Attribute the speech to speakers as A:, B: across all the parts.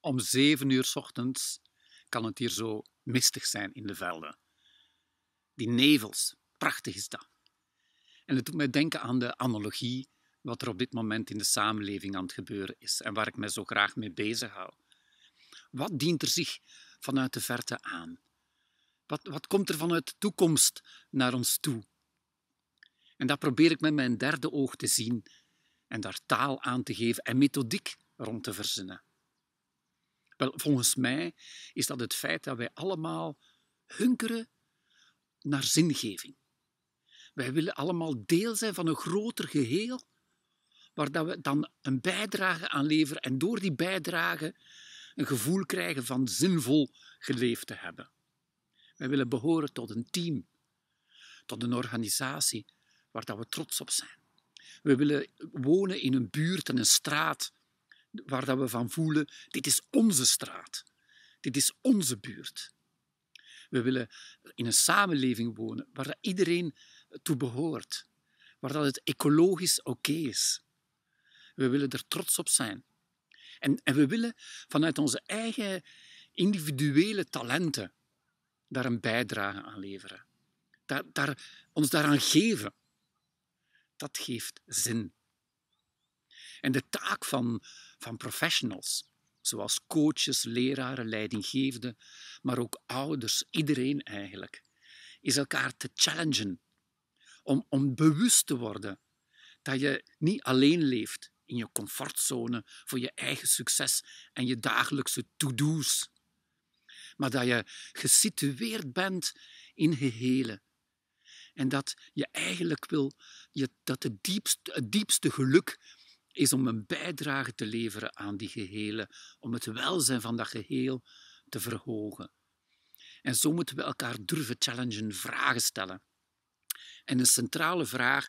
A: om zeven uur ochtends kan het hier zo mistig zijn in de velden. Die nevels, prachtig is dat. En het doet mij denken aan de analogie wat er op dit moment in de samenleving aan het gebeuren is en waar ik me zo graag mee bezig hou. Wat dient er zich vanuit de verte aan? Wat, wat komt er vanuit de toekomst naar ons toe? En dat probeer ik met mijn derde oog te zien en daar taal aan te geven en methodiek rond te verzinnen volgens mij is dat het feit dat wij allemaal hunkeren naar zingeving. Wij willen allemaal deel zijn van een groter geheel, waar dat we dan een bijdrage aan leveren en door die bijdrage een gevoel krijgen van zinvol geleefd te hebben. Wij willen behoren tot een team, tot een organisatie waar dat we trots op zijn. We willen wonen in een buurt en een straat waar dat we van voelen, dit is onze straat, dit is onze buurt. We willen in een samenleving wonen waar dat iedereen toe behoort, waar dat het ecologisch oké is. We willen er trots op zijn. En, en we willen vanuit onze eigen individuele talenten daar een bijdrage aan leveren. Daar, daar, ons daaraan geven. Dat geeft zin. En de taak van, van professionals, zoals coaches, leraren, leidinggevenden, maar ook ouders, iedereen eigenlijk, is elkaar te challengen. Om, om bewust te worden dat je niet alleen leeft in je comfortzone voor je eigen succes en je dagelijkse to-do's, maar dat je gesitueerd bent in gehele. En dat je eigenlijk wil je, dat het diepste, het diepste geluk is om een bijdrage te leveren aan die gehele, om het welzijn van dat geheel te verhogen. En zo moeten we elkaar durven challengen, vragen stellen. En een centrale vraag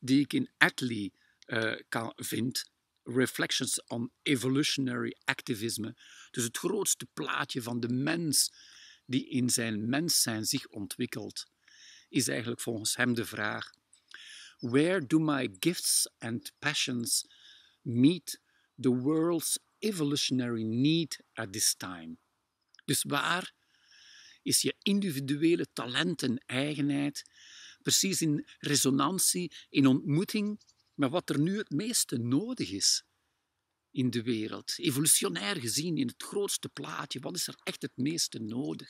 A: die ik in Atlee eh, kan, vind, Reflections on Evolutionary Activism, dus het grootste plaatje van de mens die in zijn mens zijn zich ontwikkelt, is eigenlijk volgens hem de vraag: Where do my gifts and passions meet the world's evolutionary need at this time. Dus waar is je individuele talent en eigenheid precies in resonantie, in ontmoeting met wat er nu het meeste nodig is in de wereld? Evolutionair gezien, in het grootste plaatje, wat is er echt het meeste nodig?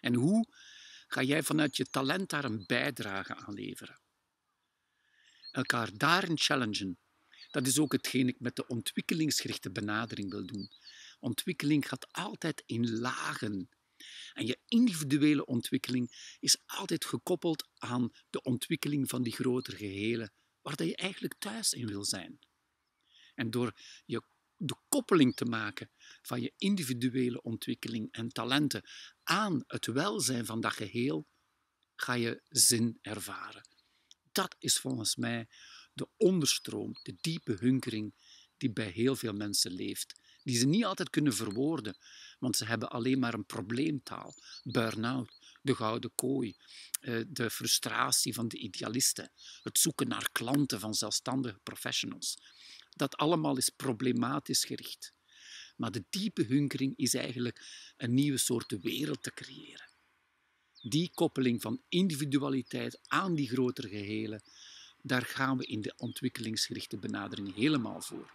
A: En hoe ga jij vanuit je talent daar een bijdrage aan leveren? Elkaar daarin challengen dat is ook hetgeen ik met de ontwikkelingsgerichte benadering wil doen. Ontwikkeling gaat altijd in lagen. En je individuele ontwikkeling is altijd gekoppeld aan de ontwikkeling van die grotere gehele, waar je eigenlijk thuis in wil zijn. En door je de koppeling te maken van je individuele ontwikkeling en talenten aan het welzijn van dat geheel, ga je zin ervaren. Dat is volgens mij de onderstroom, de diepe hunkering die bij heel veel mensen leeft, die ze niet altijd kunnen verwoorden, want ze hebben alleen maar een probleemtaal. Burn-out, de gouden kooi, eh, de frustratie van de idealisten, het zoeken naar klanten van zelfstandige professionals. Dat allemaal is problematisch gericht. Maar de diepe hunkering is eigenlijk een nieuwe soort wereld te creëren. Die koppeling van individualiteit aan die grotere gehelen, daar gaan we in de ontwikkelingsgerichte benadering helemaal voor.